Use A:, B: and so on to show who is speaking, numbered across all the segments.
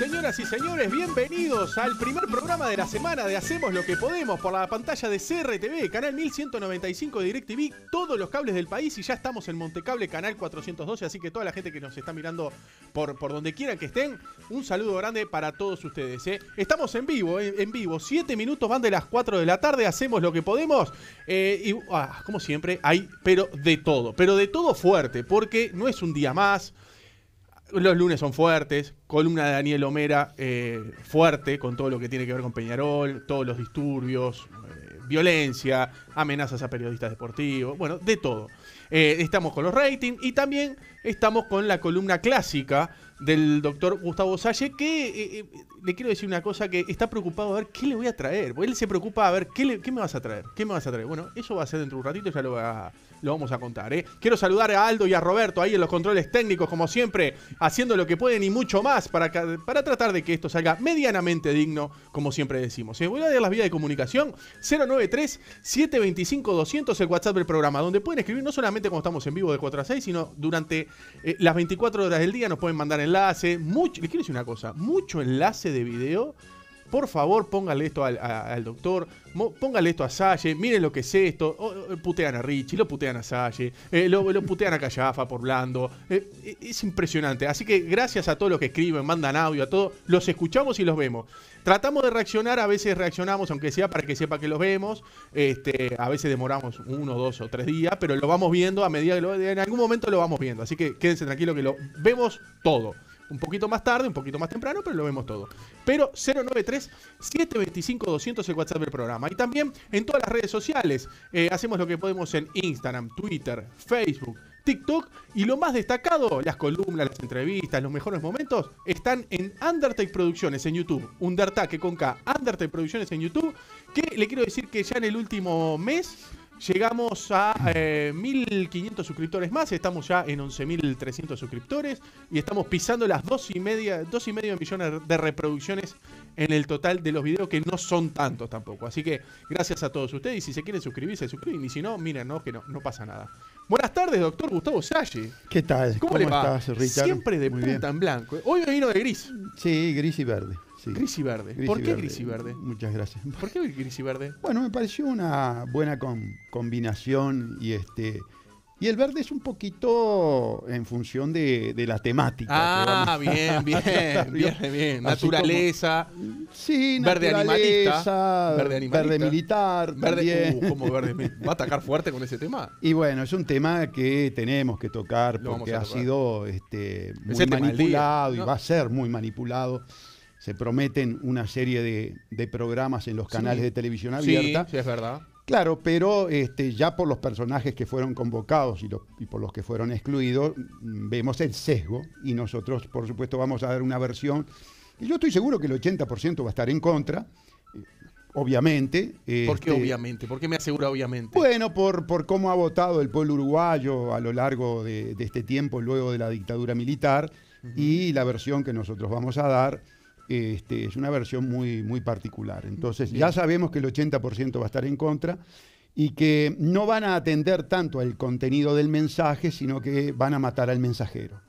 A: Señoras y señores, bienvenidos al primer programa de la semana de Hacemos lo que podemos por la pantalla de CRTV, canal 1195 de DirecTV, todos los cables del país y ya estamos en Montecable, canal 412, así que toda la gente que nos está mirando por, por donde quieran que estén, un saludo grande para todos ustedes. ¿eh? Estamos en vivo, en, vivo, 7 minutos van de las 4 de la tarde, hacemos lo que podemos eh, y ah, como siempre hay, pero de todo, pero de todo fuerte, porque no es un día más. Los lunes son fuertes, columna de Daniel Homera eh, fuerte con todo lo que tiene que ver con Peñarol, todos los disturbios, eh, violencia, amenazas a periodistas deportivos, bueno, de todo. Eh, estamos con los ratings y también estamos con la columna clásica del doctor Gustavo Salle, que eh, eh, le quiero decir una cosa que está preocupado a ver qué le voy a traer. él se preocupa a ver qué, me vas a traer, qué me vas a traer. Bueno, eso va a ser dentro de un ratito, ya lo, vamos a contar. ¿eh? Quiero saludar a Aldo y a Roberto ahí en los controles técnicos, como siempre, haciendo lo que pueden y mucho más para, para tratar de que esto salga medianamente digno, como siempre decimos. Voy a dar las vías de comunicación 093-725-200, el WhatsApp del programa, donde pueden escribir no solamente cuando estamos en vivo de 4 a 6, sino durante las 24 horas del día nos pueden mandar en enlace, mucho, les quiero decir una cosa, mucho enlace de video por favor póngale esto al, doctor, pónganle póngale esto a Salle, miren lo que es esto, putean a Richie, lo putean a Salle, eh, lo, lo, putean a Callafa por blando, eh, e, es impresionante, así que gracias a todos los que escriben, mandan audio, a todos, los escuchamos y los vemos. Tratamos de reaccionar, a veces reaccionamos, aunque sea para que sepa que los vemos, este, a veces demoramos uno, dos o tres días, pero lo vamos viendo a medida que lo, en algún momento lo vamos viendo, así que quédense tranquilos que lo vemos todo un poquito más tarde, un poquito más temprano, pero lo vemos todo. Pero 093-725-200 el WhatsApp del programa. Y también en todas las redes sociales. Eh, hacemos lo que podemos en Instagram, Twitter, Facebook, TikTok. Y lo más destacado, las columnas, las entrevistas, los mejores momentos, están en Undertake Producciones en YouTube. Undertake con K, Undertake Producciones en YouTube. Que le quiero decir que ya en el último mes Llegamos a 1.500 eh, suscriptores más, estamos ya en 11.300 suscriptores y estamos pisando las 2,5 y media, dos y medio millones de reproducciones en el total de los videos, que no son tantos tampoco. Así que gracias a todos ustedes y si se quieren suscribir, se suscriben y si no, miren, no, que no, pasa nada. Buenas tardes, doctor Gustavo Salle.
B: ¿Qué tal? ¿Cómo, le estás, Richard? Siempre
A: de Muy en blanco. Hoy me vino de gris.
B: Sí, gris y verde. Gris y verde. ¿Por qué gris y verde? Muchas gracias.
A: ¿Por qué gris y verde?
B: Bueno, me pareció una buena combinación y este. Y el verde es un poquito en función de, la temática. Ah, bien, bien, bien,
A: bien. Naturaleza. sí, verde Verde, verde
B: militar. Verde, uh, ¿cómo verde?
A: ¿Va a atacar fuerte con ese tema?
B: Y bueno, es un tema que tenemos que tocar porque ha sido este, muy manipulado y va a ser muy manipulado se prometen una serie de, programas en los canales de televisión abierta. Sí, es verdad. Claro, pero este, ya por los personajes que fueron convocados y, por los que fueron excluidos, mm, vemos el sesgo y nosotros, por supuesto, vamos a dar una versión. Y yo estoy seguro que el 80% va a estar en contra, eh, obviamente. ¿Por qué este, obviamente?
A: ¿Por qué me asegura obviamente?
B: Bueno, por, por cómo ha votado el pueblo uruguayo a lo largo de, este tiempo, luego de la dictadura militar, y la versión que nosotros vamos a dar este, es una versión muy, muy particular. Entonces ya sabemos que el 80% va a estar en contra y que no van a atender tanto al contenido del mensaje, sino que van a matar al mensajero.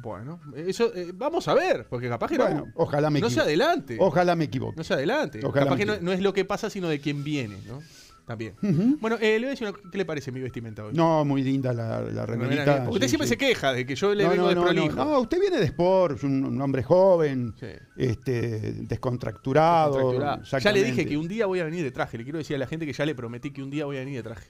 A: Bueno, eso eh, vamos a ver, porque
B: capaz que no, ojalá me no adelante. Ojalá me equivoque. No
A: se adelante. capaz que no, no, es lo que pasa, sino de quién viene, ¿no? También. Bueno, eh, le voy a decir, ¿qué le parece mi vestimenta hoy?
B: No, muy linda la, la usted
A: siempre se queja de que yo le vengo de prolijo. No,
B: usted viene de sport, un, hombre joven, este, descontracturado. Ya le dije que
A: un día voy a venir de traje. Le quiero decir a la gente que ya le prometí que un día voy a venir de traje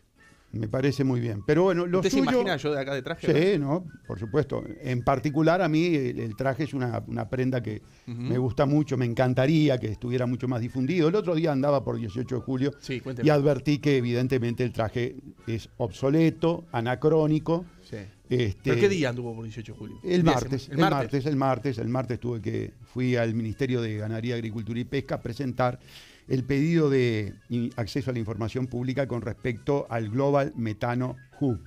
B: me parece muy bien. Pero bueno, lo se imagina yo de acá de traje? Sí, por supuesto. En particular a mí el, traje es una, prenda que me gusta mucho, me encantaría que estuviera mucho más difundido. El otro día andaba por 18 de julio y advertí que evidentemente el traje es obsoleto, anacrónico. Este, ¿Pero qué día anduvo
A: por 18 de julio? El martes, el, martes,
B: el martes, el martes tuve que fui al Ministerio de Ganadería, Agricultura y Pesca a presentar el pedido de acceso a la información pública con respecto al Global Metano Hub.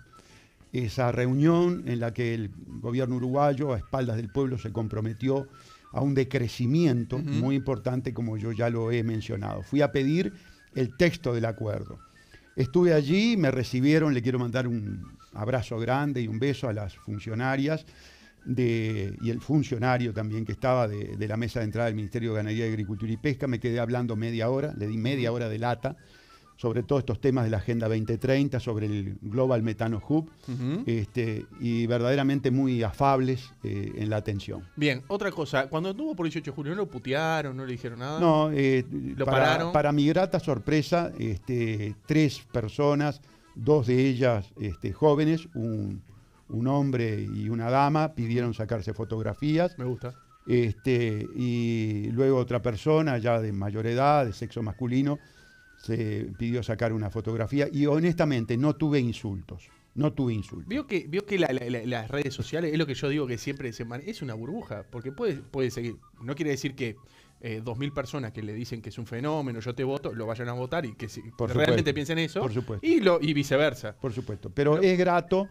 B: Esa reunión en la que el gobierno uruguayo, a espaldas del pueblo, se comprometió a un decrecimiento muy importante, como yo ya lo he mencionado. Fui a pedir el texto del acuerdo. Estuve allí, me recibieron, le quiero mandar un abrazo grande y un beso a las funcionarias y el funcionario también que estaba de, la mesa de entrada del Ministerio de Ganadería, Agricultura y Pesca. Me quedé hablando media hora, le di media hora de lata sobre todos estos temas de la Agenda 2030, sobre el Global Metano Hub, este, y verdaderamente muy afables eh, en la atención.
A: Bien, otra cosa, cuando estuvo por 18 de julio, ¿no lo putearon, no le dijeron nada? No,
B: eh, ¿Lo para, pararon? para mi grata sorpresa, este, tres personas, dos de ellas este, jóvenes, un, un hombre y una dama pidieron sacarse fotografías. Me gusta. Este, y luego otra persona ya de mayor edad, de sexo masculino, se pidió sacar una fotografía y honestamente no tuve insultos. No tuve insultos. Vio
A: que, vio que las redes sociales, es lo que yo digo que siempre se es una burbuja, porque puede, puede seguir. No quiere decir que eh, dos mil personas que le dicen que es un fenómeno, yo te voto, lo vayan a votar y que si
B: realmente piensen
A: eso. Por supuesto. Y, y viceversa.
B: Por supuesto. Pero... es grato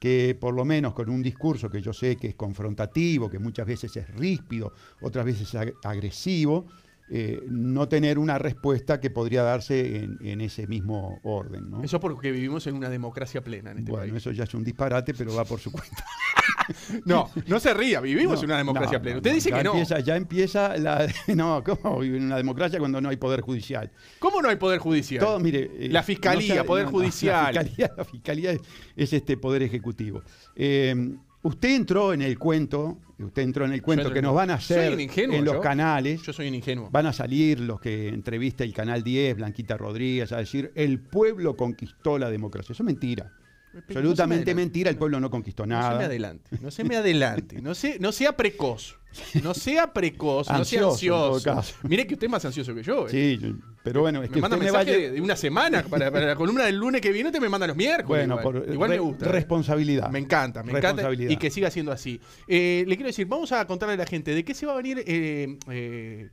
B: que por lo menos con un discurso que yo sé que es confrontativo, que muchas veces es ríspido, otras veces es agresivo, eh, no tener una respuesta que podría darse en, ese mismo orden. ¿no? Eso
A: porque vivimos en una democracia plena en este país.
B: Bueno, eso ya es un disparate, pero va por su cuenta. no,
A: no se ría, vivimos en una democracia plena. Usted dice que no.
B: ya empieza la. No, ¿cómo vivir en una democracia cuando no hay poder judicial?
A: ¿Cómo no hay poder judicial? Todo, mire. la fiscalía, poder judicial.
B: La fiscalía, es, este poder ejecutivo. Eh, Usted entró en el cuento, usted entró en el cuento que nos van a hacer en los canales. Yo soy ingenuo. Van a salir los que entrevista el Canal 10, Blanquita Rodríguez, a decir, el pueblo conquistó la democracia. Eso es mentira.
A: Absolutamente
B: mentira, el pueblo no conquistó nada. No se me adelante, no se me adelante, no, no sea precoz. No sea
A: precoz, no sea ansioso. Mire que usted es más ansioso que yo. Eh.
B: Sí, pero bueno, es me que manda mensaje de una
A: semana para, la columna del lunes que viene, te me manda los miércoles. Bueno, igual, por, me gusta. Eh.
B: Responsabilidad.
A: Me encanta, me encanta. Y que siga siendo así. Eh, le quiero decir, vamos a contarle a la gente de qué se va a venir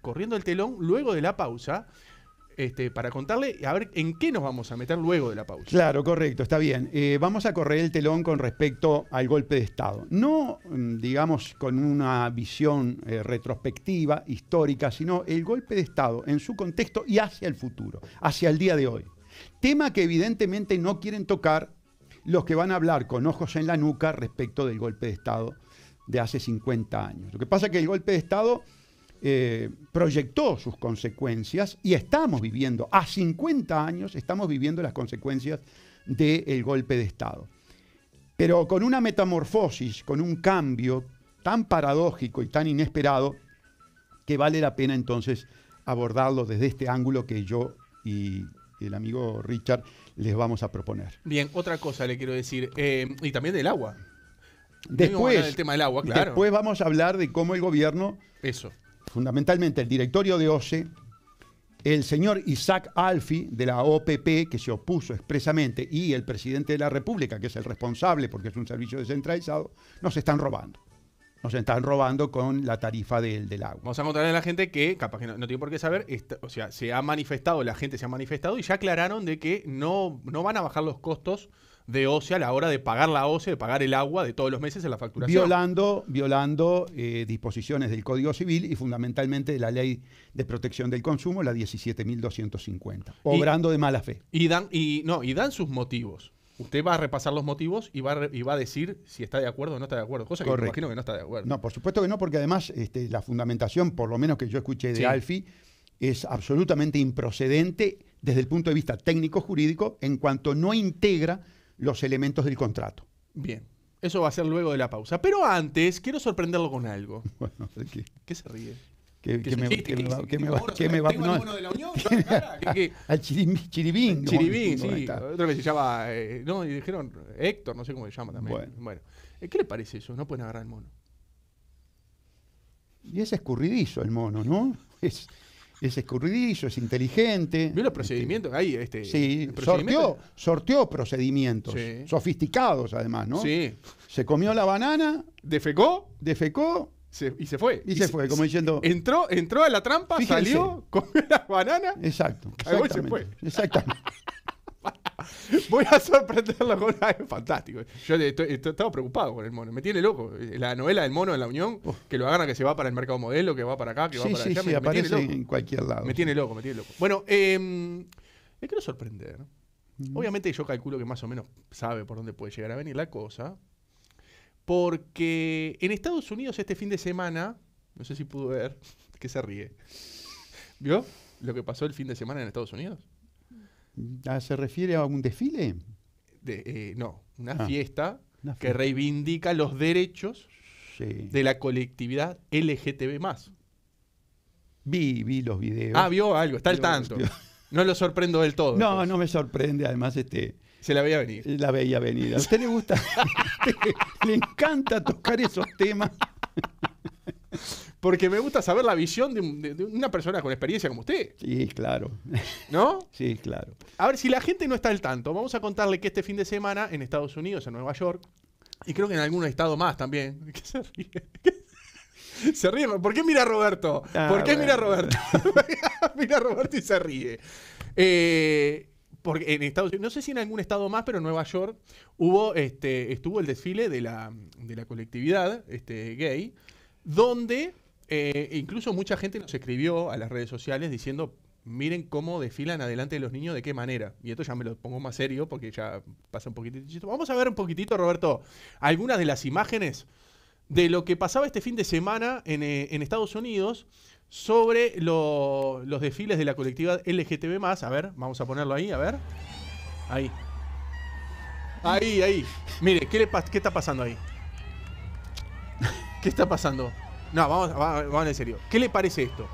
A: corriendo el telón luego de la pausa. Este, para contarle a ver en qué nos vamos a meter luego de la pausa.
B: Claro, correcto, está bien. Eh, vamos a correr el telón con respecto al golpe de Estado. No, mm, digamos, con una visión eh, retrospectiva, histórica, sino el golpe de Estado en su contexto y hacia el futuro, hacia el día de hoy. Tema que evidentemente no quieren tocar los que van a hablar con ojos en la nuca respecto del golpe de Estado de hace 50 años. Lo que pasa es que el golpe de Estado eh, proyectó sus consecuencias y estamos viviendo, a 50 años, estamos viviendo las consecuencias del golpe de Estado. Pero con una metamorfosis, con un cambio tan paradójico y tan inesperado, que vale la pena entonces abordarlo desde este ángulo que yo y el amigo Richard les vamos a proponer.
A: Bien, otra cosa le quiero decir, eh, y también del agua. Después, tema del agua, claro. después
B: vamos a hablar de cómo el gobierno Eso fundamentalmente el directorio de OCE, el señor Isaac Alfi de la OPP, que se opuso expresamente, y el presidente de la República, que es el responsable porque es un servicio descentralizado, nos están robando. Nos están robando con la tarifa del, del agua.
A: Vamos a contarle a la gente que, capaz que no, tiene por qué saber, o sea, se ha manifestado, la gente se ha manifestado y ya aclararon de que no, no van a bajar los costos de OCE a la hora de pagar la OCE, de pagar el agua de todos los meses en la facturación.
B: Violando, violando eh, disposiciones del Código Civil y fundamentalmente de la Ley de Protección del Consumo, la 17.250, obrando de mala fe.
A: Y dan, y, no, y dan sus motivos. Usted va a repasar los motivos y va, a, y va a decir si está de acuerdo o no está de acuerdo, cosa que me imagino que no está de acuerdo. No,
B: por supuesto que no, porque además este, la fundamentación, por lo menos que yo escuché de Alfi, es absolutamente improcedente desde el punto de vista técnico-jurídico en cuanto no integra los elementos del contrato.
A: Bien, eso va a ser luego de la pausa. Pero antes, quiero sorprenderlo con algo. Bueno, ¿qué? se ríe?
B: ¿Qué, me, va? ¿Qué me va? ¿Qué me va? No. de la Unión? Al Chiribín. Chiribín, sí. Otra
A: vez se llama... Eh, no, y dijeron Héctor, no sé cómo se llama también. Bueno. Eh, ¿Qué le parece eso? No pueden agarrar el mono.
B: Y es escurridizo el mono, ¿no? Es es escurridizo, es inteligente. Vio este, este, los procedimientos,
A: ahí este. Sí,
B: sorteó, sorteó procedimientos, sofisticados además, ¿no? Sí. Se comió la banana. ¿Defecó? Defecó. y se fue. Y, se, fue, como diciendo. Entró, entró a la trampa, salió, comió la banana. Exacto. Exactamente. y se fue.
A: Exactamente. Voy a sorprenderlo con algo fantástico. Yo estoy, estaba preocupado con el mono. Me tiene loco. La novela del mono en la Unión, que lo agarra que se va para el mercado modelo, que va para acá, que va para allá. me, aparece en cualquier lado. Me tiene loco, me tiene loco. Bueno, le em, quiero sorprender. Obviamente yo calculo que más o menos sabe por dónde puede llegar a venir la cosa. Porque en Estados Unidos este fin de semana, no sé si pudo ver, que se ríe. ¿Vio lo que pasó el fin de semana en Estados Unidos?
B: Ah, ¿Se refiere a un desfile?
A: Eh, no, una, ah, fiesta que reivindica los derechos de la colectividad LGTB.
B: Vi, vi los videos. Ah, vio algo, está al tanto. No lo sorprendo del todo. No, no me sorprende, además, este. Se la veía venir. Eh, la veía venir. A usted le gusta, le encanta tocar esos temas. porque me
A: gusta saber la visión de, una persona con experiencia como usted.
B: Sí, claro. ¿No? Sí, claro.
A: A ver, si la gente no está al tanto, vamos a contarle que este fin de semana en Estados Unidos, en Nueva York, y creo que en algún estado más también, se ríe. Se ríe. ¿Por qué mira a Roberto? Ah, ¿Por qué mira a Roberto? mira a Roberto y se ríe. Eh, porque en Estados Unidos, no sé si en algún estado más, pero en Nueva York hubo, este, estuvo el desfile de la, colectividad este, gay, donde eh, incluso mucha gente nos escribió a las redes sociales diciendo, miren cómo desfilan adelante los niños, de qué manera. Y esto ya me lo pongo más serio porque ya pasa un poquitito. Vamos a ver un poquitito, Roberto, algunas de las imágenes de lo que pasaba este fin de semana en, eh, Estados Unidos sobre los desfiles de la colectiva LGTB+. A ver, vamos a ponerlo ahí, a ver. Ahí. Ahí, ahí. Mire, ¿qué, le, qué está pasando ahí? ¿Qué está pasando? No, vamos, vamos, en serio. ¿Qué le parece esto?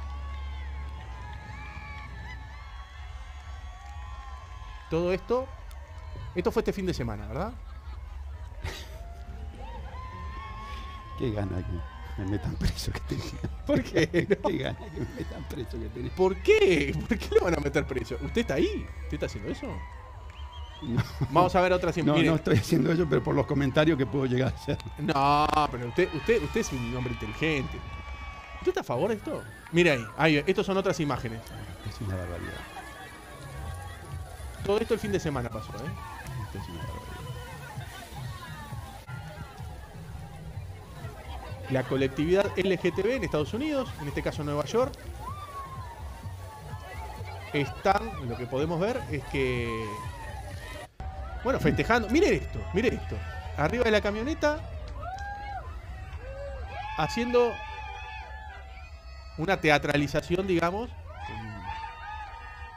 A: Todo esto. Esto fue este fin de semana, ¿verdad?
B: Qué gana aquí me metan preso que tenía. ¿Por qué? No? ¿Qué gana
A: me metan preso que tenía. ¿Por qué? ¿Por qué lo van a meter preso? ¿Usted está ahí? ¿Usted está haciendo eso?
B: Vamos a ver otras imágenes No, no estoy haciendo eso, pero por los comentarios que puedo llegar a hacer.
A: No, pero usted, usted, usted es un hombre inteligente. ¿Usted está a favor de esto? Mira ahí, estos son otras imágenes.
B: Es una barbaridad.
A: Todo esto el fin de semana pasó, ¿eh? La colectividad LGTB en Estados Unidos, en este caso Nueva York, están, lo que podemos ver es que bueno, festejando. Mire esto, mire esto. Arriba de la camioneta. Haciendo una teatralización, digamos,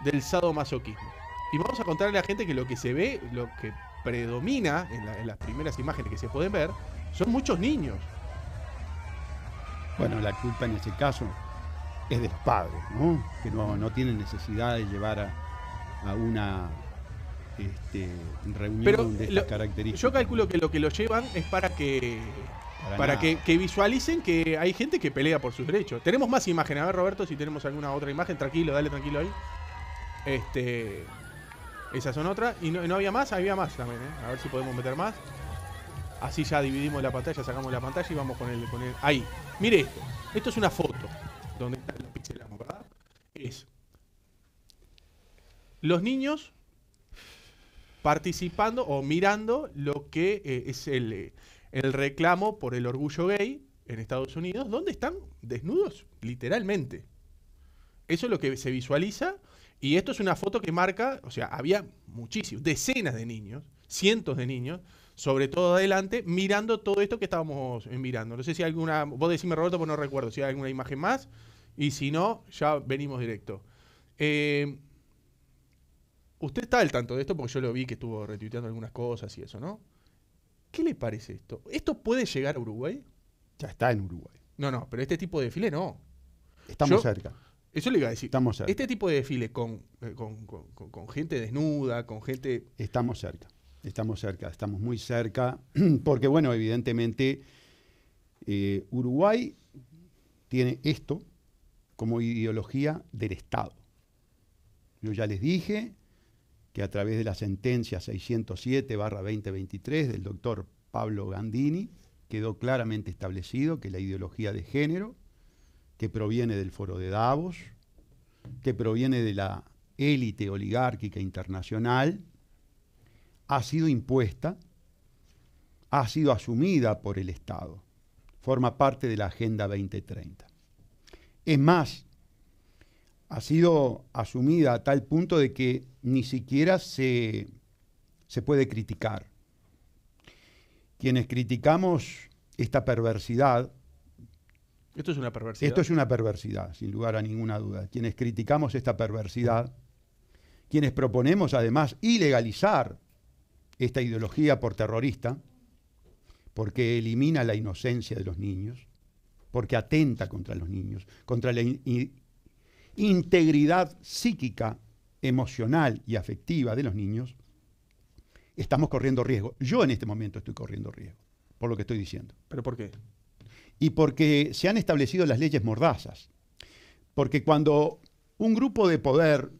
A: del sadomasoquismo. Y vamos a contarle a la gente que lo que se ve, lo que predomina en, las primeras imágenes que
B: se pueden ver, son muchos niños. Bueno, la culpa en ese caso es de los padres, ¿no? Que no, tienen necesidad de llevar a una este, reunión de estas características. Yo
A: calculo que lo que lo llevan es para que para, que, visualicen que hay gente que pelea por sus derechos. Tenemos más imágenes, a ver Roberto, si tenemos alguna otra imagen, tranquilo, dale tranquilo ahí. Este, esas son otras. Y no, había más, había más también, ¿eh? a ver si podemos meter más. Así ya dividimos la pantalla, sacamos la pantalla y vamos con el. Con Ahí. Mire esto. Esto es una foto donde están los pixelamos, ¿verdad? Es. Los niños participando o mirando lo que eh, es eh, el, reclamo por el orgullo gay en Estados Unidos, donde están desnudos, literalmente. Eso es lo que se visualiza y esto es una foto que marca, o sea, había muchísimos, decenas de niños, cientos de niños, sobre todo adelante, mirando todo esto que estábamos eh, mirando. No sé si alguna, vos decime Roberto, pues no recuerdo, si hay alguna imagen más y si no, ya venimos directo. Usted está al tanto de esto porque yo lo vi que estuvo retuiteando algunas cosas y eso, ¿no? ¿Qué le parece esto? ¿Esto puede llegar a Uruguay? Ya está en Uruguay. No, no, pero este tipo de desfile no.
B: Estamos cerca. Eso le
A: iba a decir. Estamos cerca. Este
B: tipo de desfile con, eh, gente desnuda, con gente. Estamos cerca. Estamos cerca, estamos muy cerca. Porque, bueno, evidentemente, eh, Uruguay tiene esto como ideología del Estado. Yo ya les dije, que a través de la sentencia 607-2023 del doctor Pablo Gandini quedó claramente establecido que la ideología de género, que proviene del foro de Davos, que proviene de la élite oligárquica internacional, ha sido impuesta, ha sido asumida por el Estado, forma parte de la Agenda 2030. Es más, ha sido asumida a tal punto de que ni siquiera se, se puede criticar. Quienes criticamos esta perversidad,
A: esto es una perversidad. Esto es una
B: perversidad, sin lugar a ninguna duda. Quienes criticamos esta perversidad, quienes proponemos además ilegalizar esta ideología por terrorista, porque elimina la inocencia de los niños, porque atenta contra los niños, contra la integridad psíquica, emocional y afectiva de los niños, estamos corriendo riesgo. Yo en este momento estoy corriendo riesgo, por lo que estoy diciendo. ¿Pero por qué? Y porque se han establecido las leyes mordazas. Porque cuando un grupo de poder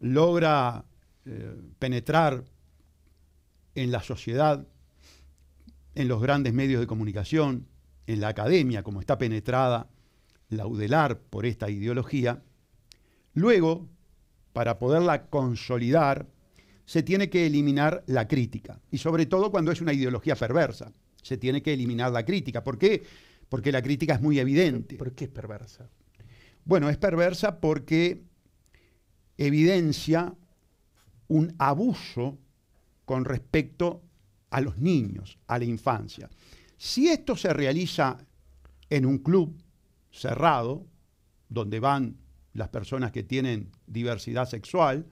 B: logra eh, penetrar en la sociedad, en los grandes medios de comunicación, en la academia, como está penetrada laudelar por esta ideología, luego, para poderla consolidar, se tiene que eliminar la crítica, y sobre todo cuando es una ideología perversa, se tiene que eliminar la crítica. ¿Por qué? Porque la crítica es muy evidente. ¿Por qué es perversa? Bueno, es perversa porque evidencia un abuso con respecto a los niños, a la infancia. Si esto se realiza en un club, cerrado, donde van las personas que tienen diversidad sexual,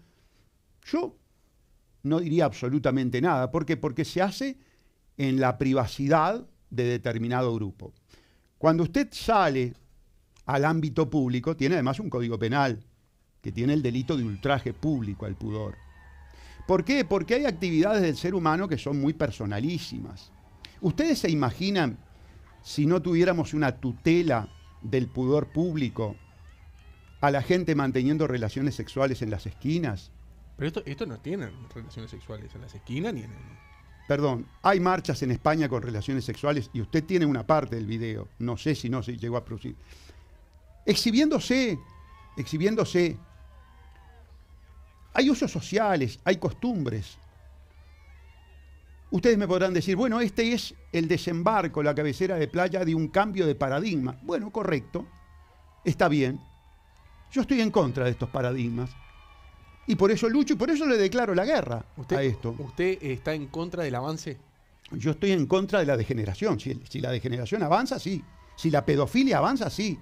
B: yo no diría absolutamente nada. ¿Por qué? Porque se hace en la privacidad de determinado grupo. Cuando usted sale al ámbito público, tiene además un código penal que tiene el delito de ultraje público al pudor. ¿Por qué? Porque hay actividades del ser humano que son muy personalísimas. ¿Ustedes se imaginan si no tuviéramos una tutela del pudor público, a la gente manteniendo relaciones sexuales en las esquinas.
A: Pero esto, no tienen relaciones sexuales en las esquinas ni en el...
B: Perdón, hay marchas en España con relaciones sexuales y usted tiene una parte del video, no sé si no se llegó a producir. Exhibiéndose, exhibiéndose. Hay usos sociales, hay costumbres, Ustedes me podrán decir, bueno, este es el desembarco, la cabecera de playa de un cambio de paradigma. Bueno, correcto, está bien. Yo estoy en contra de estos paradigmas. Y por eso lucho y por eso le declaro la guerra a esto. ¿Usted está en contra del avance? Yo estoy en contra de la degeneración. Si, si la degeneración avanza, sí. Si la pedofilia avanza, sí.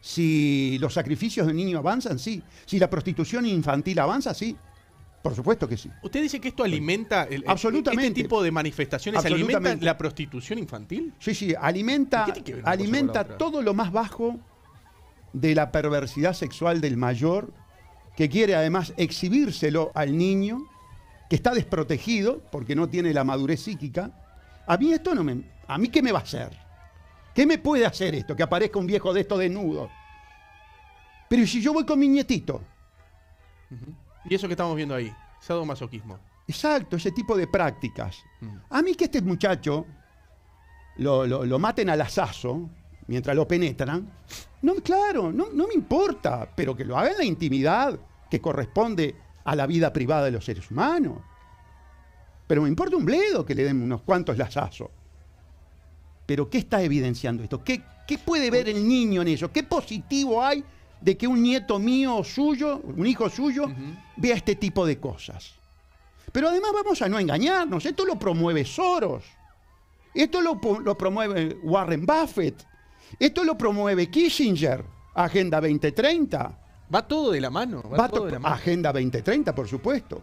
B: Si los sacrificios de niños avanzan, sí. Si la prostitución infantil avanza, sí. Por supuesto que sí.
A: Usted dice que esto alimenta el, este Absolutamente. este tipo de manifestaciones alimenta la prostitución infantil?
B: Sí, sí, alimenta alimenta todo lo más bajo de la perversidad sexual del mayor que quiere además exhibírselo al niño que está desprotegido porque no tiene la madurez psíquica. A mí esto no me a mí qué me va a hacer? ¿Qué me puede hacer esto que aparezca un viejo de esto desnudo? Pero si yo voy con mi nietito, y eso
A: que estamos viendo ahí, sadomasoquismo.
B: Exacto, ese tipo de prácticas. Mm. A mí que este muchacho lo, maten al asazo mientras lo penetran, no, claro, no, no me importa, pero que lo hagan en la intimidad que corresponde a la vida privada de los seres humanos. Pero me importa un bledo que le den unos cuantos lazazos. Pero ¿qué está evidenciando esto? ¿Qué, ¿Qué, puede ver el niño en eso? ¿Qué positivo hay de que un nieto mío suyo, un hijo suyo, vea este tipo de cosas. Pero además vamos a no engañarnos, esto lo promueve Soros, esto lo, promueve Warren Buffett, esto lo promueve Kissinger, Agenda 2030. Va todo de la mano. Va, todo Agenda 2030, por supuesto.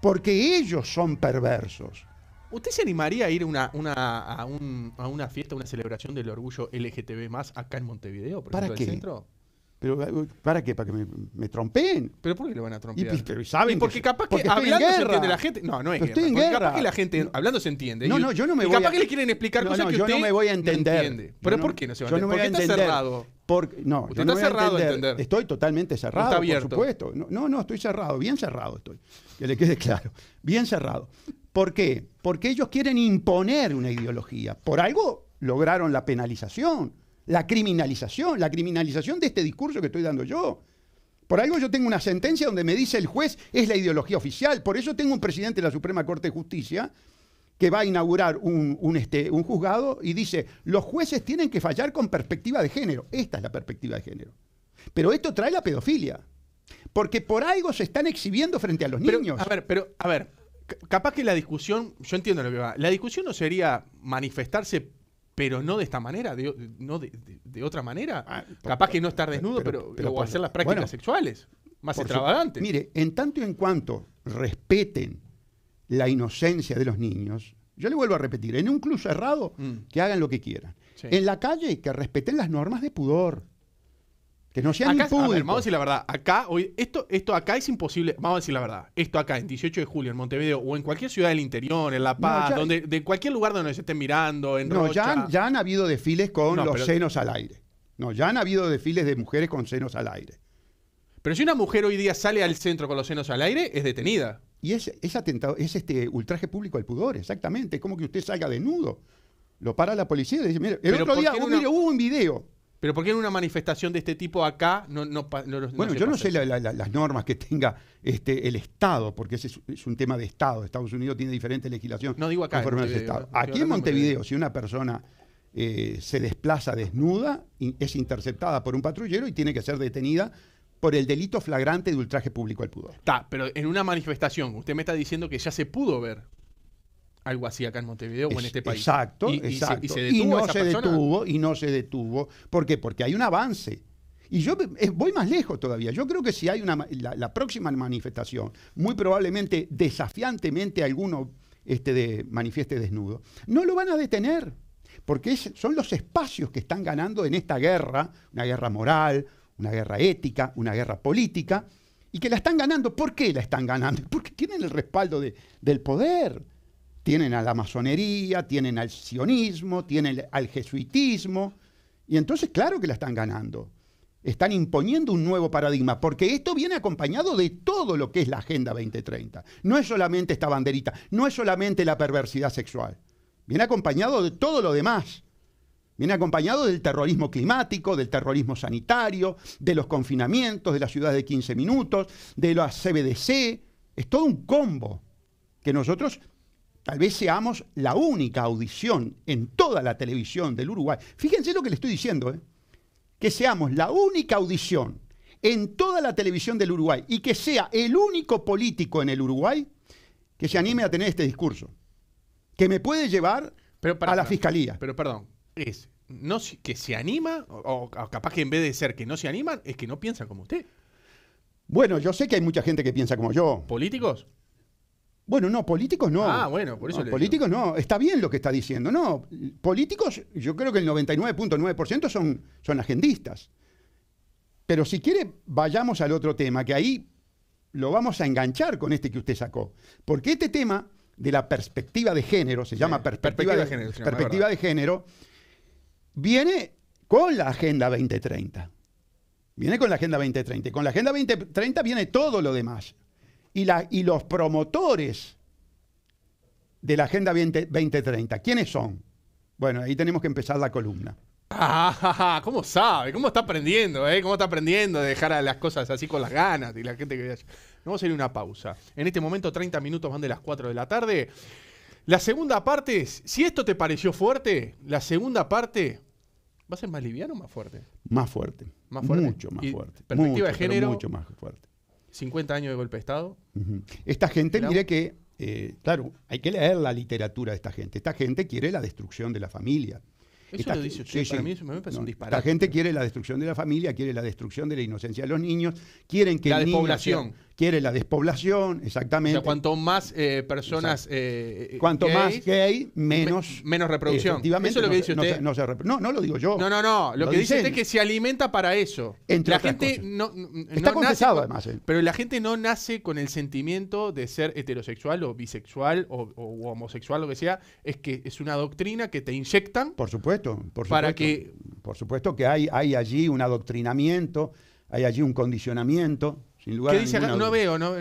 B: Porque ellos son perversos. ¿Usted se animaría a ir
A: una, una, a, a, una fiesta, una celebración del orgullo LGTB más acá en Montevideo? Por
B: ¿Para qué? Centro? Pero, eh, ¿Para qué? ¿Para que me, me trompeen? ¿Pero por qué le van a trompear? Y, porque capaz que hablando se entiende la
A: gente. No, no es guerra, en guerra. Capaz que la gente hablando se entiende. No, no, yo no me y voy capaz que le quieren explicar cosas no, que yo no me voy a entender. ¿Pero por
B: qué no se va a entender? Yo no Está cerrado? no, yo no está voy cerrado entender. a entender. Estoy totalmente cerrado, está por supuesto. No, no, estoy cerrado, bien cerrado estoy. Que le quede claro. Bien cerrado. ¿Por qué? Porque ellos quieren imponer una ideología. Por algo lograron la penalización la criminalización, la criminalización de este discurso que estoy dando yo. Por algo yo tengo una sentencia donde me dice el juez es la ideología oficial. Por eso tengo un presidente de la Suprema Corte de Justicia que va a inaugurar un, este, juzgado y dice, los jueces tienen que fallar con perspectiva de género. Esta es la perspectiva de género. Pero esto trae la pedofilia. Porque por algo se están exhibiendo
A: frente a los niños. A ver, pero, a ver, capaz que la discusión, yo entiendo lo que va, la discusión no sería manifestarse pero no de esta manera, de, no de, otra manera. Ah, Capaz que no estar desnudo, pero, hacer las prácticas sexuales más extravagantes. mire,
B: en tanto y en cuanto respeten la inocencia de los niños, yo le vuelvo a repetir, en un club cerrado, mm. que hagan lo que quieran. En la calle, que respeten las normas de pudor. Que no vamos a decir
A: la verdad. Acá, hoy, esto, esto acá es imposible. Vamos a decir la verdad. Esto acá, en 18 de julio, en Montevideo, o en cualquier ciudad del interior, en La Paz, donde, de cualquier lugar donde se estén mirando, en No, Rocha. Ya,
B: han, habido desfiles con los senos al aire. No, ya han habido desfiles de mujeres con senos al aire.
A: Pero si una mujer hoy día sale al centro con los senos al aire, es
B: detenida. Y es, es atentado, es este ultraje público al pudor, exactamente. Es como que usted salga desnudo. Lo para la policía y le dice, mire, el otro día hubo un video
A: pero ¿por qué en una manifestación de este tipo acá no, no, Bueno, yo no sé
B: las normas que tenga este, el Estado, porque ese es, un tema de Estado. Estados Unidos tiene diferentes legislaciones No digo acá. Estado. Aquí en Montevideo, si una persona eh, se desplaza desnuda, es interceptada por un patrullero y tiene que ser detenida por el delito flagrante de ultraje público al pudor.
A: Está, pero en una manifestación, usted me está diciendo que ya se pudo ver algo así acá en Montevideo o en
B: este país. Exacto, exacto. Y, se, no se detuvo, y no se detuvo. ¿Por qué? Porque hay un avance. Y yo eh, voy más lejos todavía. Yo creo que si hay una, la, próxima manifestación, muy probablemente desafiantemente alguno este, de, manifieste desnudo, no lo van a detener, porque son los espacios que están ganando en esta guerra, una guerra moral, una guerra ética, una guerra política, y que la están ganando. ¿Por qué la están ganando? Porque tienen el respaldo del poder tienen a la masonería, tienen al sionismo, tienen al jesuitismo, y entonces claro que la están ganando. Están imponiendo un nuevo paradigma, porque esto viene acompañado de todo lo que es la Agenda 2030. No es solamente esta banderita, no es solamente la perversidad sexual, viene acompañado de todo lo demás. Viene acompañado del terrorismo climático, del terrorismo sanitario, de los confinamientos, de las ciudades de 15 minutos, de la CBDC. Es todo un combo que nosotros Tal vez seamos la única audición en toda la televisión del Uruguay. Fíjense lo que le estoy diciendo, ¿eh? que seamos la única audición en toda la televisión del Uruguay y que sea el único político en el Uruguay que se anime a tener este discurso, que me puede llevar
A: a la fiscalía. Pero perdón, es no, que se anima, o, capaz que en vez de ser que no se anima, es que no piensa como usted.
B: Bueno, yo sé que hay mucha gente que piensa como yo.
A: ¿Políticos?
B: Bueno, no, políticos no. Ah, bueno, por eso. políticos no. Está bien lo que está diciendo. No, políticos, yo creo que el 99.9% son, son agendistas. Pero si quiere, vayamos al otro tema, que ahí lo vamos a enganchar con este que usted sacó. Porque este tema de la perspectiva de género, se llama perspectiva, de, género, perspectiva de género, viene con la Agenda 2030. Viene con la Agenda 2030. con la Agenda 2030 viene todo lo demás y, los promotores de la Agenda 2030. ¿Quiénes son? Bueno, ahí tenemos que empezar la columna.
A: Ah, ¿cómo sabe? ¿Cómo está aprendiendo? Eh? ¿Cómo está aprendiendo de dejar a las cosas así con las ganas y la gente que... Vamos a ir a una pausa. En este momento 30 minutos van de las 4 de la tarde. La segunda parte, si esto te pareció fuerte, la segunda parte va a ser más liviano o más
B: fuerte. Más fuerte. Más fuerte. Mucho más fuerte. Perspectiva de género. Mucho más fuerte.
A: 50 años de golpe de Estado.
B: Esta gente, mire que, eh, claro, hay que leer la literatura de esta gente. Esta gente quiere la destrucción de la familia.
A: Eso esta, lo dice para mí me un
B: gente quiere la destrucción de la familia, quiere la destrucción de la inocencia de los niños, quieren que la el quiere la despoblación, exactamente. O sea, cuanto
A: más eh, personas. Eh, eh, cuanto más
B: gay, menos. menos reproducción. eso es lo que dice usted. No, no, lo digo yo. No, no, no. Lo, que dice usted es
A: que se alimenta para eso. Entre la gente no. Está confesado, además. Eh. Pero la gente no nace con el sentimiento de ser heterosexual o bisexual o, homosexual, lo que sea. Es que es una
B: doctrina que te inyectan. Por supuesto, por supuesto. Para que. Por supuesto que hay, hay allí un adoctrinamiento, hay allí un condicionamiento ¿Qué dice acá? No
A: veo, no,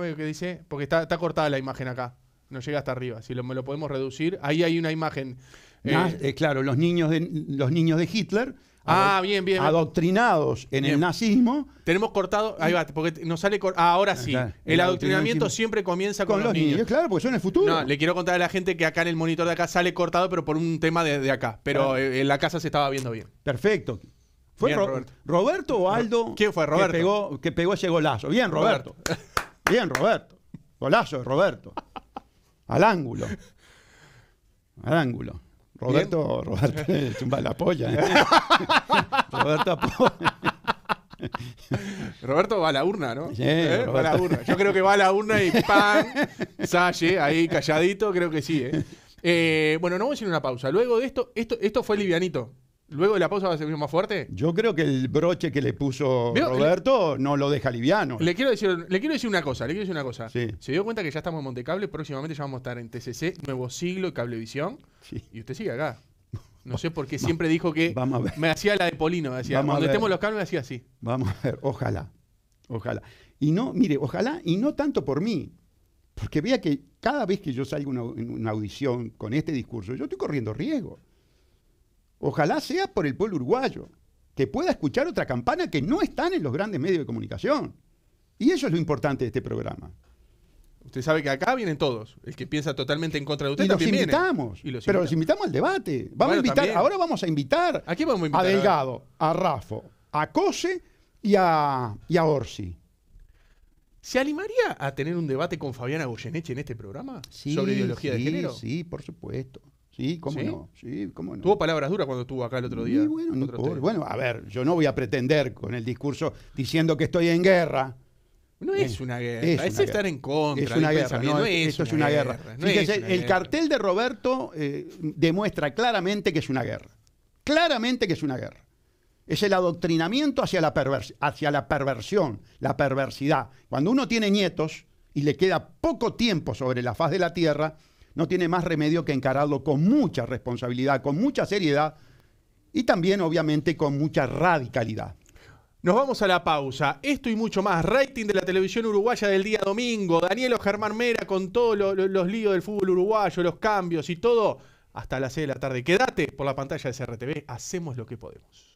A: veo qué dice, porque está, cortada la imagen acá. No llega hasta arriba. Si lo, lo podemos reducir, ahí hay una imagen. Eh,
B: eh, claro, los niños de, los niños de Hitler. Ah, bien, bien. Adoctrinados en el nazismo. Tenemos cortado. Ahí va, porque nos sale. Ah, ahora sí. el, adoctrinamiento
A: siempre comienza con, los, niños.
B: Claro, porque son el futuro.
A: le quiero contar a la gente que acá en el monitor de acá sale cortado, pero por un tema de, acá. Pero ah. eh, en la casa se estaba viendo bien. Perfecto. Fue Roberto.
B: Roberto o Aldo. fue Roberto? Que pegó, ese golazo. Bien, Roberto. Bien, Roberto. Golazo de Roberto. Al ángulo. Al ángulo. Roberto, Roberto, chumba la polla. ¿eh?
A: Roberto va a la urna, ¿no? Sí, ¿Eh? Yo creo que va a la urna y pan Salle, ahí calladito, creo que sí. ¿eh? bueno, no voy a hacer una pausa. Luego de esto, esto, esto fue livianito luego de la pausa va a ser más fuerte?
B: Yo creo que el broche que le puso Roberto no lo deja liviano.
A: Le quiero decir, le quiero decir una cosa, le quiero decir una cosa. Se dio cuenta que ya estamos en Montecable, próximamente ya vamos a estar en TCC, Nuevo Siglo, y Cablevisión. Y usted sigue acá. No sé por qué siempre dijo que me hacía la de Polino, decía. cuando estemos los cables me hacía así.
B: Vamos a ver, ojalá, ojalá. Y no, mire, ojalá, y no tanto por mí, porque vea que cada vez que yo salgo en una audición con este discurso, yo estoy corriendo riesgo. Ojalá sea por el pueblo uruguayo, que pueda escuchar otra campana que no están en los grandes medios de comunicación. Y eso es lo importante de este programa. Usted sabe que acá vienen todos.
A: El que piensa totalmente en contra de usted y también los invitamos, pero los
B: invitamos al debate. Vamos a invitar, ahora vamos a invitar, ¿A, vamos
A: a, invitar a Delgado,
B: a, Rafo, a Cose y a, Orsi.
A: ¿Se animaría a tener un debate con Fabiana Goyeneche en este programa? Sí, sobre ideología de género. Sí,
B: por supuesto. Sí, cómo no. Tuvo palabras duras cuando estuvo acá el otro día. bueno, bueno, a ver, yo no voy a pretender con el discurso diciendo que estoy en guerra. No es, eh, una guerra, es, estar en contra. Es es una guerra. el cartel de Roberto eh, demuestra claramente que es una guerra. Claramente que es una guerra. Es el adoctrinamiento hacia la perversión, la perversidad. Cuando uno tiene nietos y le queda poco tiempo sobre la faz de la tierra, no tiene más remedio que encararlo con mucha responsabilidad, con mucha seriedad y también obviamente con mucha radicalidad.
A: Nos vamos a la pausa. Esto y mucho más. Rating de la televisión uruguaya del día domingo. Daniel Germán Mera con todos los líos del fútbol uruguayo, los cambios y todo. Hasta las 6 de la tarde. Quédate por la pantalla de CRTV. Hacemos lo que podemos.